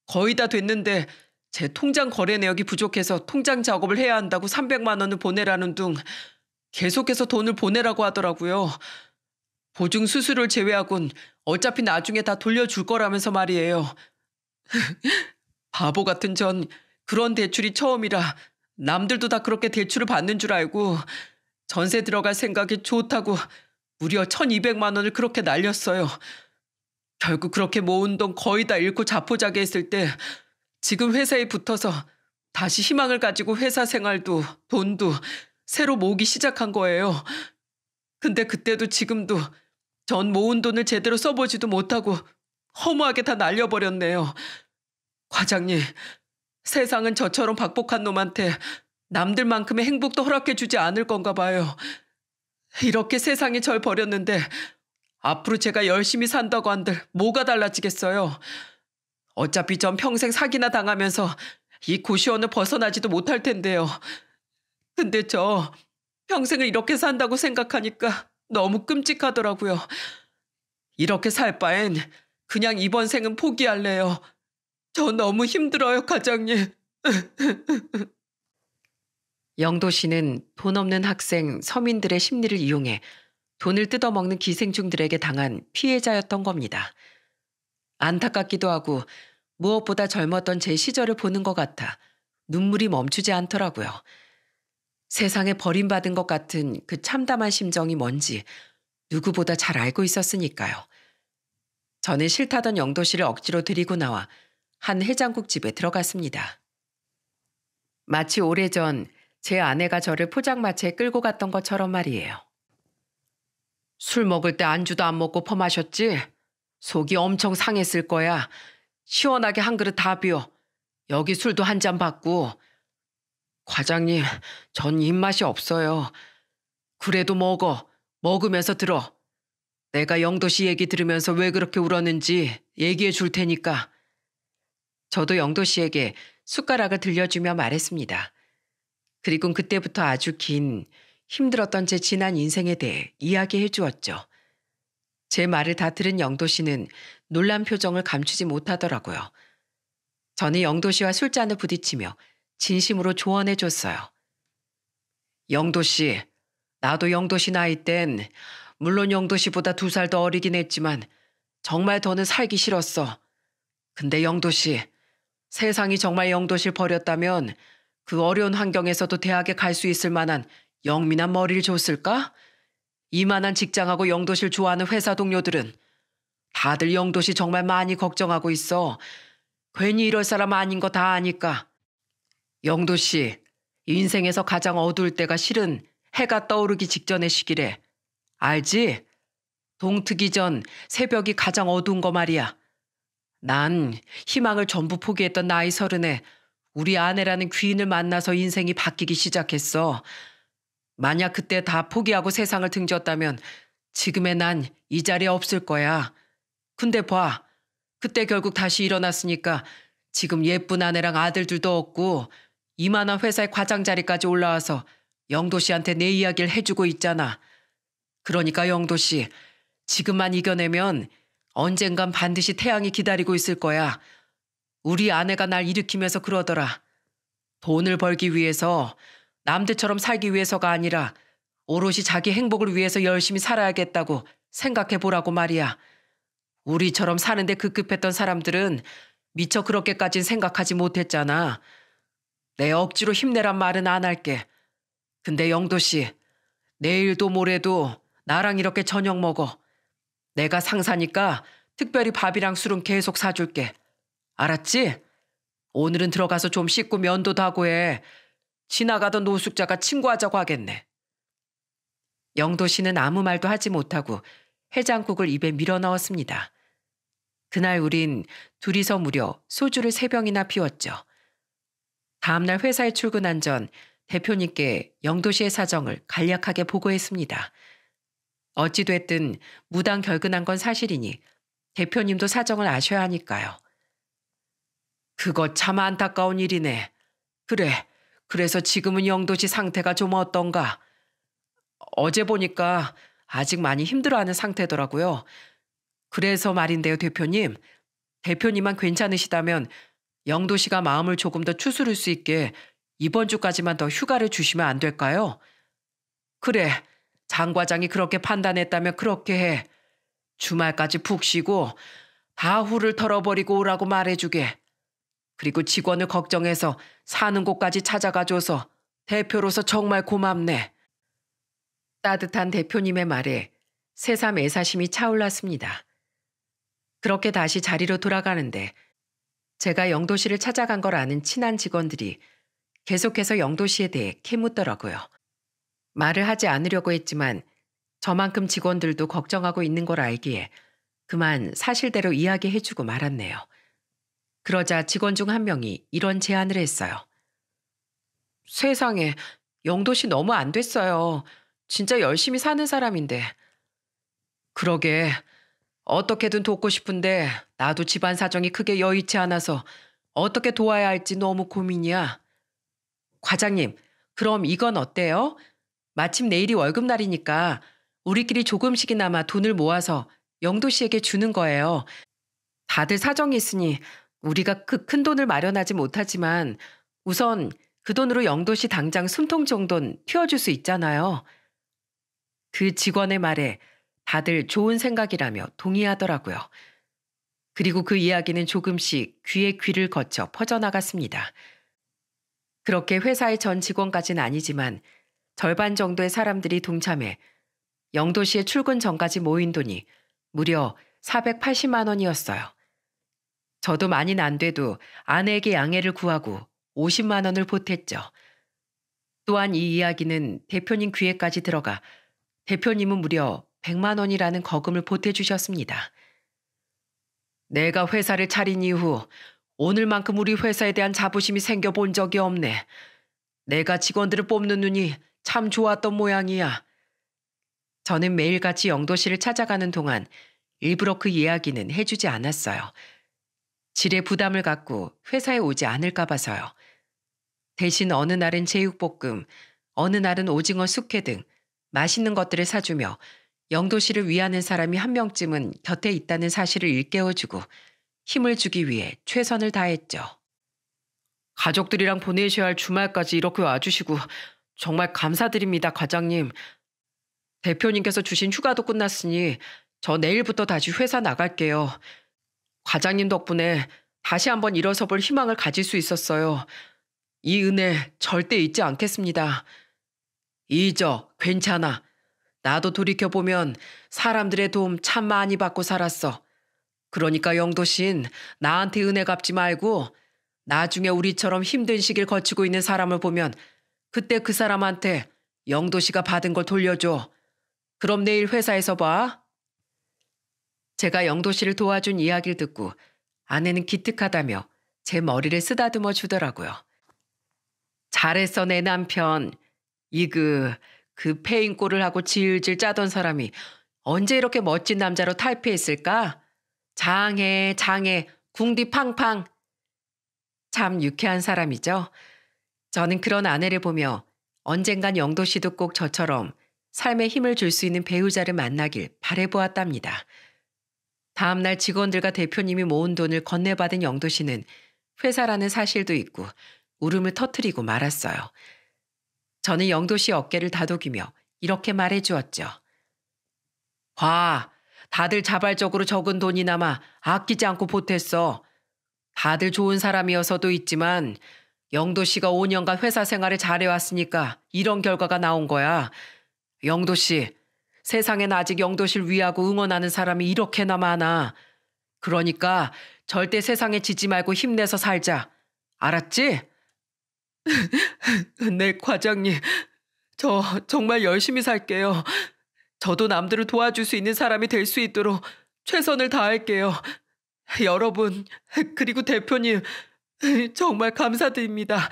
거의 다 됐는데 제 통장 거래 내역이 부족해서 통장 작업을 해야 한다고 300만 원을 보내라는 둥 계속해서 돈을 보내라고 하더라고요. 보증 수수료를 제외하곤 어차피 나중에 다 돌려줄 거라면서 말이에요. 바보 같은 전 그런 대출이 처음이라 남들도 다 그렇게 대출을 받는 줄 알고 전세 들어갈 생각이 좋다고 무려 1200만 원을 그렇게 날렸어요. 결국 그렇게 모은 돈 거의 다 잃고 자포자기 했을 때 지금 회사에 붙어서 다시 희망을 가지고 회사 생활도 돈도 새로 모으기 시작한 거예요. 근데 그때도 지금도 전 모은 돈을 제대로 써보지도 못하고 허무하게 다 날려버렸네요. 과장님, 세상은 저처럼 박복한 놈한테 남들만큼의 행복도 허락해주지 않을 건가 봐요. 이렇게 세상이 절 버렸는데 앞으로 제가 열심히 산다고 한들 뭐가 달라지겠어요. 어차피 전 평생 사기나 당하면서 이 고시원을 벗어나지도 못할 텐데요. 근데 저 평생을 이렇게 산다고 생각하니까 너무 끔찍하더라고요. 이렇게 살 바엔 그냥 이번 생은 포기할래요. 저 너무 힘들어요, 과장님. 영도 씨는 돈 없는 학생, 서민들의 심리를 이용해 돈을 뜯어먹는 기생충들에게 당한 피해자였던 겁니다. 안타깝기도 하고 무엇보다 젊었던 제 시절을 보는 것 같아 눈물이 멈추지 않더라고요. 세상에 버림받은 것 같은 그 참담한 심정이 뭔지 누구보다 잘 알고 있었으니까요. 저는 싫다던 영도 씨를 억지로 데리고 나와 한 해장국집에 들어갔습니다. 마치 오래전 제 아내가 저를 포장마차에 끌고 갔던 것처럼 말이에요. 술 먹을 때 안주도 안 먹고 퍼마셨지? 속이 엄청 상했을 거야. 시원하게 한 그릇 다 비워. 여기 술도 한 잔 받고. 과장님, 전 입맛이 없어요. 그래도 먹어. 먹으면서 들어. 내가 영도 씨 얘기 들으면서 왜 그렇게 울었는지 얘기해 줄 테니까. 저도 영도 씨에게 숟가락을 들려주며 말했습니다. 그리고 그때부터 아주 긴 힘들었던 제 지난 인생에 대해 이야기해 주었죠. 제 말을 다 들은 영도 씨는 놀란 표정을 감추지 못하더라고요. 저는 영도 씨와 술잔을 부딪히며 진심으로 조언해 줬어요. 영도 씨, 나도 영도 씨 나이 땐 물론 영도 씨보다 두 살 더 어리긴 했지만 정말 더는 살기 싫었어. 근데 영도 씨, 세상이 정말 영도 씨를 버렸다면 그 어려운 환경에서도 대학에 갈 수 있을 만한 영민한 머리를 줬을까? 이만한 직장하고 영도실 좋아하는 회사 동료들은 다들 영도시 정말 많이 걱정하고 있어. 괜히 이럴 사람 아닌 거 다 아니까. 영도시 인생에서 가장 어두울 때가 실은 해가 떠오르기 직전의 시기래. 알지? 동트기 전 새벽이 가장 어두운 거 말이야. 난 희망을 전부 포기했던 나이 서른에 우리 아내라는 귀인을 만나서 인생이 바뀌기 시작했어. 만약 그때 다 포기하고 세상을 등졌다면 지금의 난 이 자리에 없을 거야. 근데 봐. 그때 결국 다시 일어났으니까 지금 예쁜 아내랑 아들들도 없고 이만한 회사의 과장 자리까지 올라와서 영도 씨한테 내 이야기를 해주고 있잖아. 그러니까 영도 씨, 지금만 이겨내면 언젠간 반드시 태양이 기다리고 있을 거야. 우리 아내가 날 일으키면서 그러더라. 돈을 벌기 위해서 남들처럼 살기 위해서가 아니라 오롯이 자기 행복을 위해서 열심히 살아야겠다고 생각해 보라고 말이야. 우리처럼 사는데 급급했던 사람들은 미처 그렇게까진 생각하지 못했잖아. 내 억지로 힘내란 말은 안 할게. 근데 영도 씨, 내일도 모레도 나랑 이렇게 저녁 먹어. 내가 상사니까 특별히 밥이랑 술은 계속 사줄게. 알았지? 오늘은 들어가서 좀 씻고 면도도 하고 해. 지나가던 노숙자가 친구하자고 하겠네. 영도 씨는 아무 말도 하지 못하고 해장국을 입에 밀어 넣었습니다. 그날 우린 둘이서 무려 소주를 세 병이나 피웠죠. 다음날 회사에 출근한 전 대표님께 영도 씨의 사정을 간략하게 보고했습니다. 어찌됐든 무당 결근한 건 사실이니 대표님도 사정을 아셔야 하니까요. 그거 참 안타까운 일이네. 그래. 그래서 지금은 영도시 상태가 좀 어떤가? 어제 보니까 아직 많이 힘들어하는 상태더라고요. 그래서 말인데요, 대표님. 대표님만 괜찮으시다면 영도시가 마음을 조금 더 추스를 수 있게 이번 주까지만 더 휴가를 주시면 안 될까요? 그래, 장 과장이 그렇게 판단했다면 그렇게 해. 주말까지 푹 쉬고 다 후를 털어버리고 오라고 말해주게. 그리고 직원을 걱정해서 사는 곳까지 찾아가줘서 대표로서 정말 고맙네. 따뜻한 대표님의 말에 새삼 애사심이 차올랐습니다. 그렇게 다시 자리로 돌아가는데 제가 영도시를 찾아간 걸 아는 친한 직원들이 계속해서 영도시에 대해 캐묻더라고요. 말을 하지 않으려고 했지만 저만큼 직원들도 걱정하고 있는 걸 알기에 그만 사실대로 이야기해주고 말았네요. 그러자 직원 중 한 명이 이런 제안을 했어요. 세상에, 영도 씨 너무 안 됐어요. 진짜 열심히 사는 사람인데. 그러게, 어떻게든 돕고 싶은데 나도 집안 사정이 크게 여의치 않아서 어떻게 도와야 할지 너무 고민이야. 과장님, 그럼 이건 어때요? 마침 내일이 월급날이니까 우리끼리 조금씩이나마 돈을 모아서 영도 씨에게 주는 거예요. 다들 사정이 있으니 우리가 그 큰 돈을 마련하지 못하지만 우선 그 돈으로 영도시 당장 숨통 정도는 튀어줄 수 있잖아요. 그 직원의 말에 다들 좋은 생각이라며 동의하더라고요. 그리고 그 이야기는 조금씩 귀에 귀를 거쳐 퍼져나갔습니다. 그렇게 회사의 전 직원까진 아니지만 절반 정도의 사람들이 동참해 영도시의 출근 전까지 모인 돈이 무려 480만 원이었어요. 저도 많이난안 돼도 아내에게 양해를 구하고 50만 원을 보탰죠. 또한 이 이야기는 대표님 귀에까지 들어가 대표님은 무려 100만 원이라는 거금을 보태주셨습니다. 내가 회사를 차린 이후 오늘만큼 우리 회사에 대한 자부심이 생겨본 적이 없네. 내가 직원들을 뽑는 눈이 참 좋았던 모양이야. 저는 매일같이 영도씨를 찾아가는 동안 일부러 그 이야기는 해주지 않았어요. 질의 부담을 갖고 회사에 오지 않을까 봐서요. 대신 어느 날은 제육볶음, 어느 날은 오징어 숙회 등 맛있는 것들을 사주며 영도 시를 위하는 사람이 한 명쯤은 곁에 있다는 사실을 일깨워주고 힘을 주기 위해 최선을 다했죠. 가족들이랑 보내셔야 할 주말까지 이렇게 와주시고 정말 감사드립니다, 과장님. 대표님께서 주신 휴가도 끝났으니 저 내일부터 다시 회사 나갈게요. 과장님 덕분에 다시 한번 일어서 볼 희망을 가질 수 있었어요. 이 은혜 절대 잊지 않겠습니다. 잊어, 괜찮아. 나도 돌이켜보면 사람들의 도움 참 많이 받고 살았어. 그러니까 영도신 나한테 은혜 갚지 말고 나중에 우리처럼 힘든 시기를 거치고 있는 사람을 보면 그때 그 사람한테 영도씨가 받은 걸 돌려줘. 그럼 내일 회사에서 봐. 제가 영도 씨를 도와준 이야기를 듣고 아내는 기특하다며 제 머리를 쓰다듬어 주더라고요. 잘했어 내 남편. 이그 그페인꼴을 하고 질질 짜던 사람이 언제 이렇게 멋진 남자로 탈피했을까? 장해 장해 궁디 팡팡. 참 유쾌한 사람이죠. 저는 그런 아내를 보며 언젠간 영도 씨도 꼭 저처럼 삶에 힘을 줄 수 있는 배우자를 만나길 바래보았답니다. 다음 날 직원들과 대표님이 모은 돈을 건네받은 영도 씨는 회사라는 사실도 있고 울음을 터트리고 말았어요. 저는 영도 씨 어깨를 다독이며 이렇게 말해 주었죠. 봐, 다들 자발적으로 적은 돈이나마 아끼지 않고 보탰어. 다들 좋은 사람이어서도 있지만 영도 씨가 5년간 회사 생활을 잘해왔으니까 이런 결과가 나온 거야. 영도 씨, 세상엔 아직 영도실 위하고 응원하는 사람이 이렇게나 많아. 그러니까 절대 세상에 지지 말고 힘내서 살자. 알았지? 네, 과장님. 저 정말 열심히 살게요. 저도 남들을 도와줄 수 있는 사람이 될 수 있도록 최선을 다할게요. 여러분, 그리고 대표님, 정말 감사드립니다.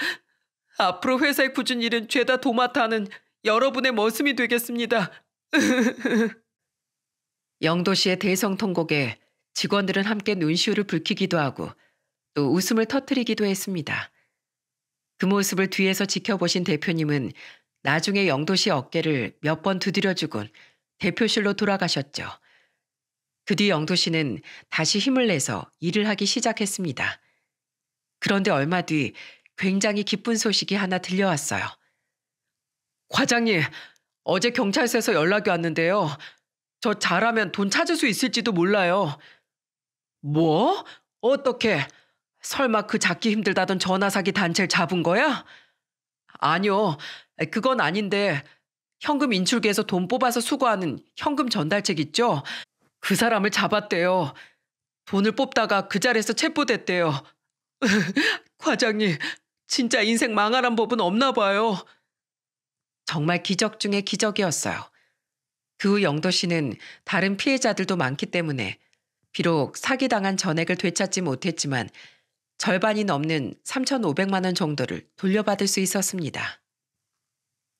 앞으로 회사의 굳은 일은 죄다 도맡아 하는 여러분의 머슴이 되겠습니다. 영도시의 대성통곡에 직원들은 함께 눈시울을 붉히기도 하고 또 웃음을 터뜨리기도 했습니다. 그 모습을 뒤에서 지켜보신 대표님은 나중에 영도시 어깨를 몇 번 두드려주곤 대표실로 돌아가셨죠. 그 뒤영도시는 다시 힘을 내서 일을 하기 시작했습니다. 그런데 얼마 뒤 굉장히 기쁜 소식이 하나 들려왔어요. 과장님, 어제 경찰서에서 연락이 왔는데요. 저 잘하면 돈 찾을 수 있을지도 몰라요. 뭐? 어떻게? 설마 그 잡기 힘들다던 전화 사기 단체를 잡은 거야? 아니요. 그건 아닌데 현금 인출기에서 돈 뽑아서 수거하는 현금 전달책 있죠? 그 사람을 잡았대요. 돈을 뽑다가 그 자리에서 체포됐대요. 과장님, 진짜 인생 망하란 법은 없나 봐요. 정말 기적 중의 기적이었어요. 그 후 영도 씨는 다른 피해자들도 많기 때문에 비록 사기당한 전액을 되찾지 못했지만 절반이 넘는 3,500만 원 정도를 돌려받을 수 있었습니다.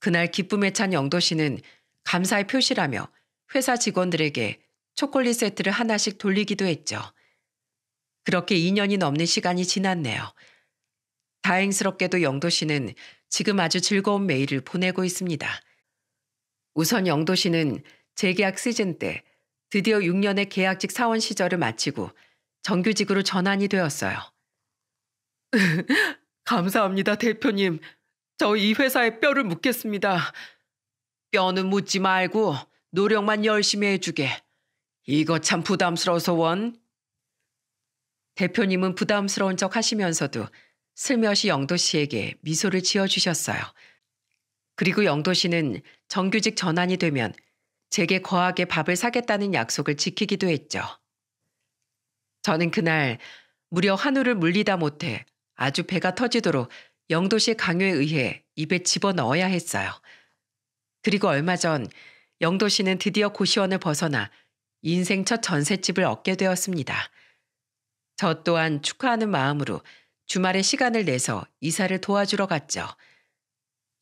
그날 기쁨에 찬 영도 씨는 감사의 표시라며 회사 직원들에게 초콜릿 세트를 하나씩 돌리기도 했죠. 그렇게 2년이 넘는 시간이 지났네요. 다행스럽게도 영도 씨는 지금 아주 즐거운 메일을 보내고 있습니다. 우선 영도 씨는 재계약 시즌 때 드디어 6년의 계약직 사원 시절을 마치고 정규직으로 전환이 되었어요. 감사합니다, 대표님. 저 이 회사에 뼈를 묻겠습니다. 뼈는 묻지 말고 노력만 열심히 해주게. 이거 참 부담스러워서 원. 대표님은 부담스러운 척 하시면서도 슬며시 영도 씨에게 미소를 지어주셨어요. 그리고 영도 씨는 정규직 전환이 되면 제게 거하게 밥을 사겠다는 약속을 지키기도 했죠. 저는 그날 무려 한우를 물리다 못해 아주 배가 터지도록 영도 씨의 강요에 의해 입에 집어넣어야 했어요. 그리고 얼마 전 영도 씨는 드디어 고시원을 벗어나 인생 첫 전셋집을 얻게 되었습니다. 저 또한 축하하는 마음으로 주말에 시간을 내서 이사를 도와주러 갔죠.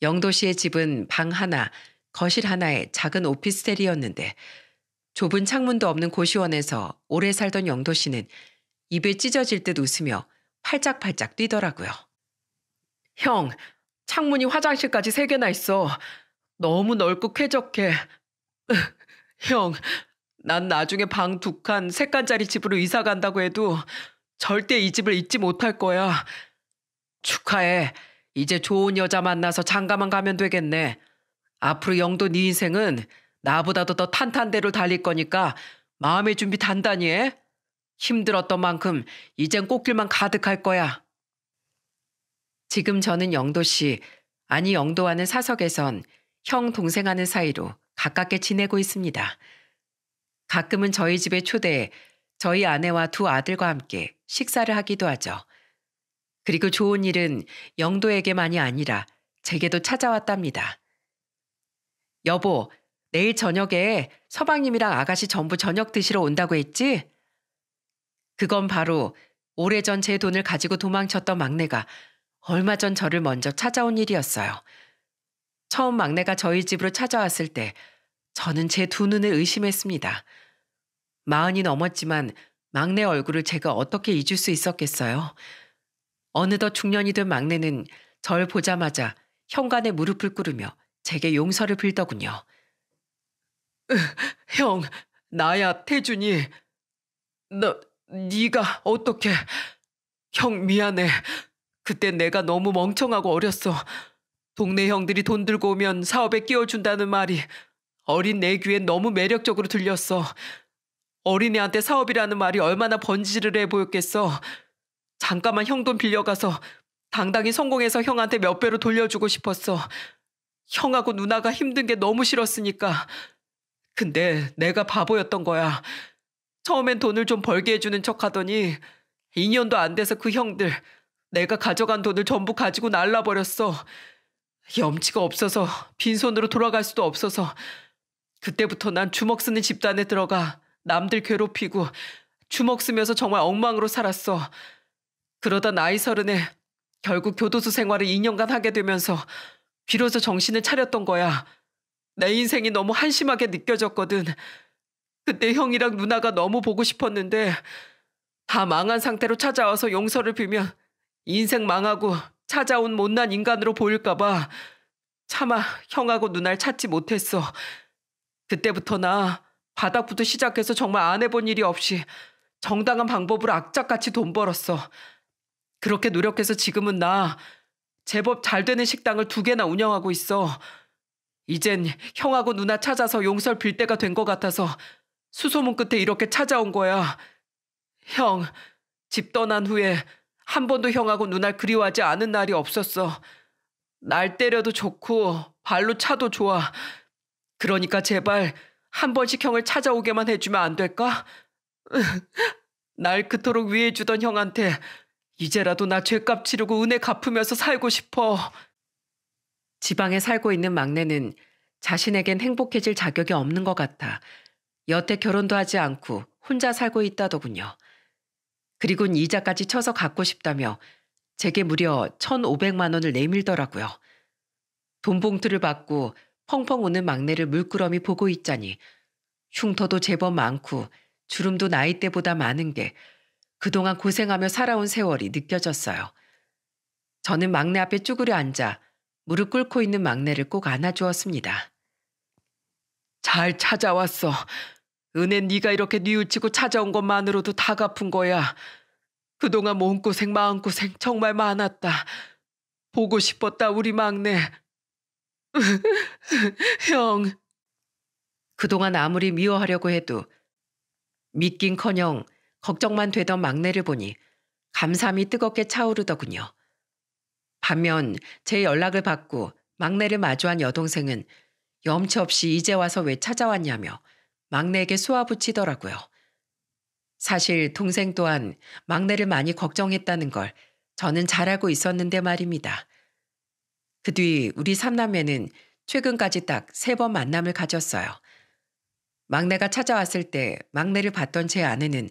영도 시의 집은 방 하나, 거실 하나의 작은 오피스텔이었는데 좁은 창문도 없는 고시원에서 오래 살던 영도 씨는 입에 찢어질 듯 웃으며 팔짝팔짝 뛰더라고요. 형, 창문이 화장실까지 세 개나 있어. 너무 넓고 쾌적해. 형, 난 나중에 방 두 칸, 세 칸짜리 집으로 이사 간다고 해도 절대 이 집을 잊지 못할 거야. 축하해. 이제 좋은 여자 만나서 장가만 가면 되겠네. 앞으로 영도 네 인생은 나보다도 더 탄탄대로 달릴 거니까 마음의 준비 단단히 해. 힘들었던 만큼 이젠 꽃길만 가득할 거야. 지금 저는 영도 씨, 아니 영도와는 사석에선 형 동생 하는 사이로 가깝게 지내고 있습니다. 가끔은 저희 집에 초대해 저희 아내와 두 아들과 함께 식사를 하기도 하죠. 그리고 좋은 일은 영도에게만이 아니라 제게도 찾아왔답니다. 여보, 내일 저녁에 서방님이랑 아가씨 전부 저녁 드시러 온다고 했지? 그건 바로 오래전 제 돈을 가지고 도망쳤던 막내가 얼마 전 저를 먼저 찾아온 일이었어요. 처음 막내가 저희 집으로 찾아왔을 때 저는 제 두 눈을 의심했습니다. 마흔이 넘었지만 막내 얼굴을 제가 어떻게 잊을 수 있었겠어요. 어느덧 중년이 된 막내는 절 보자마자 현관에 무릎을 꿇으며 제게 용서를 빌더군요. 으, 형, 나야 태준이. 너, 네가 어떻게? 형 미안해. 그때 내가 너무 멍청하고 어렸어. 동네 형들이 돈 들고 오면 사업에 끼워준다는 말이 어린 내 귀엔 너무 매력적으로 들렸어. 어린애한테 사업이라는 말이 얼마나 번지를르해 보였겠어. 잠깐만 형 돈 빌려가서 당당히 성공해서 형한테 몇 배로 돌려주고 싶었어. 형하고 누나가 힘든 게 너무 싫었으니까. 근데 내가 바보였던 거야. 처음엔 돈을 좀 벌게 해주는 척 하더니 2년도 안 돼서 그 형들 내가 가져간 돈을 전부 가지고 날라버렸어. 염치가 없어서 빈손으로 돌아갈 수도 없어서 그때부터 난 주먹 쓰는 집단에 들어가 남들 괴롭히고 주먹 쓰면서 정말 엉망으로 살았어. 그러다 나이 서른에 결국 교도소 생활을 2년간 하게 되면서 비로소 정신을 차렸던 거야. 내 인생이 너무 한심하게 느껴졌거든. 그때 형이랑 누나가 너무 보고 싶었는데 다 망한 상태로 찾아와서 용서를 빌면 인생 망하고 찾아온 못난 인간으로 보일까봐 차마 형하고 누나를 찾지 못했어. 그때부터 나 바닥부터 시작해서 정말 안 해본 일이 없이 정당한 방법으로 악착같이 돈 벌었어. 그렇게 노력해서 지금은 나 제법 잘 되는 식당을 두 개나 운영하고 있어. 이젠 형하고 누나 찾아서 용서를빌 때가 된 것 같아서 수소문 끝에 이렇게 찾아온 거야. 형, 집 떠난 후에 한 번도 형하고 누날 그리워하지 않은 날이 없었어. 날 때려도 좋고 발로 차도 좋아. 그러니까 제발 한 번씩 형을 찾아오게만 해주면 안 될까? 날 그토록 위해주던 형한테 이제라도 나 죄값 치르고 은혜 갚으면서 살고 싶어. 지방에 살고 있는 막내는 자신에겐 행복해질 자격이 없는 것 같아 여태 결혼도 하지 않고 혼자 살고 있다더군요. 그리곤 이자까지 쳐서 갖고 싶다며 제게 무려 1,500만 원을 내밀더라고요. 돈 봉투를 받고 펑펑 우는 막내를 물끄러미 보고 있자니 흉터도 제법 많고 주름도 나이 대보다 많은 게 그동안 고생하며 살아온 세월이 느껴졌어요. 저는 막내 앞에 쭈그려 앉아 무릎 꿇고 있는 막내를 꼭 안아주었습니다. 잘 찾아왔어. 은혜 네가 이렇게 뉘우치고 찾아온 것만으로도 다 갚은 거야. 그동안 몸고생 마음고생 정말 많았다. 보고 싶었다 우리 막내. 형. 그동안 아무리 미워하려고 해도 믿긴커녕 걱정만 되던 막내를 보니 감삼이 뜨겁게 차오르더군요. 반면 제 연락을 받고 막내를 마주한 여동생은 염치 없이 이제 와서 왜 찾아왔냐며 막내에게 쏘아붙이더라고요. 사실 동생 또한 막내를 많이 걱정했다는 걸 저는 잘 알고 있었는데 말입니다. 그뒤 우리 삼남매는 최근까지 딱 세 번 만남을 가졌어요. 막내가 찾아왔을 때 막내를 봤던 제 아내는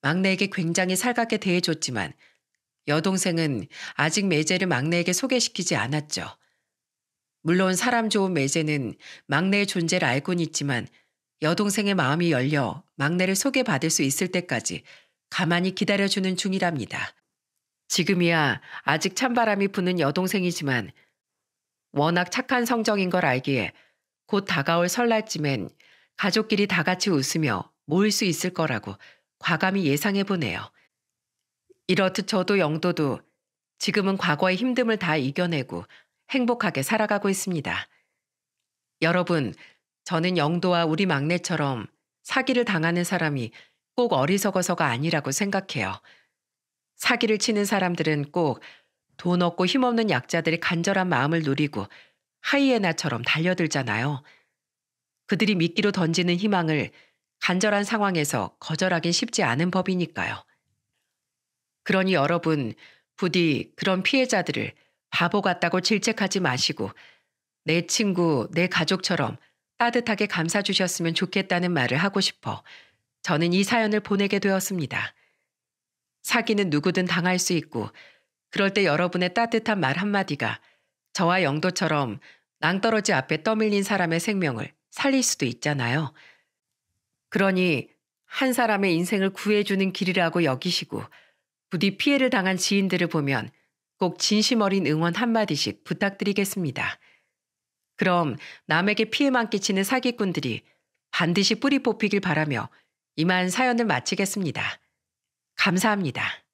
막내에게 굉장히 살갑게 대해줬지만 여동생은 아직 매제를 막내에게 소개시키지 않았죠. 물론 사람 좋은 매제는 막내의 존재를 알고는 있지만 여동생의 마음이 열려 막내를 소개받을 수 있을 때까지 가만히 기다려주는 중이랍니다. 지금이야 아직 찬바람이 부는 여동생이지만 워낙 착한 성정인 걸 알기에 곧 다가올 설날쯤엔 가족끼리 다 같이 웃으며 모일 수 있을 거라고 과감히 예상해 보네요. 이렇듯 저도 영도도 지금은 과거의 힘듦을 다 이겨내고 행복하게 살아가고 있습니다. 여러분, 저는 영도와 우리 막내처럼 사기를 당하는 사람이 꼭 어리석어서가 아니라고 생각해요. 사기를 치는 사람들은 꼭돈 없고 힘없는 약자들이 간절한 마음을 누리고 하이에나처럼 달려들잖아요. 그들이 미끼로 던지는 희망을 간절한 상황에서 거절하긴 쉽지 않은 법이니까요. 그러니 여러분, 부디 그런 피해자들을 바보 같다고 질책하지 마시고 내 친구, 내 가족처럼 따뜻하게 감싸 주셨으면 좋겠다는 말을 하고 싶어 저는 이 사연을 보내게 되었습니다. 사기는 누구든 당할 수 있고 그럴 때 여러분의 따뜻한 말 한마디가 저와 영도처럼 낭떠러지 앞에 떠밀린 사람의 생명을 살릴 수도 있잖아요. 그러니 한 사람의 인생을 구해주는 길이라고 여기시고 부디 피해를 당한 지인들을 보면 꼭 진심 어린 응원 한마디씩 부탁드리겠습니다. 그럼 남에게 피해만 끼치는 사기꾼들이 반드시 뿌리 뽑히길 바라며 이만 사연을 마치겠습니다. 감사합니다.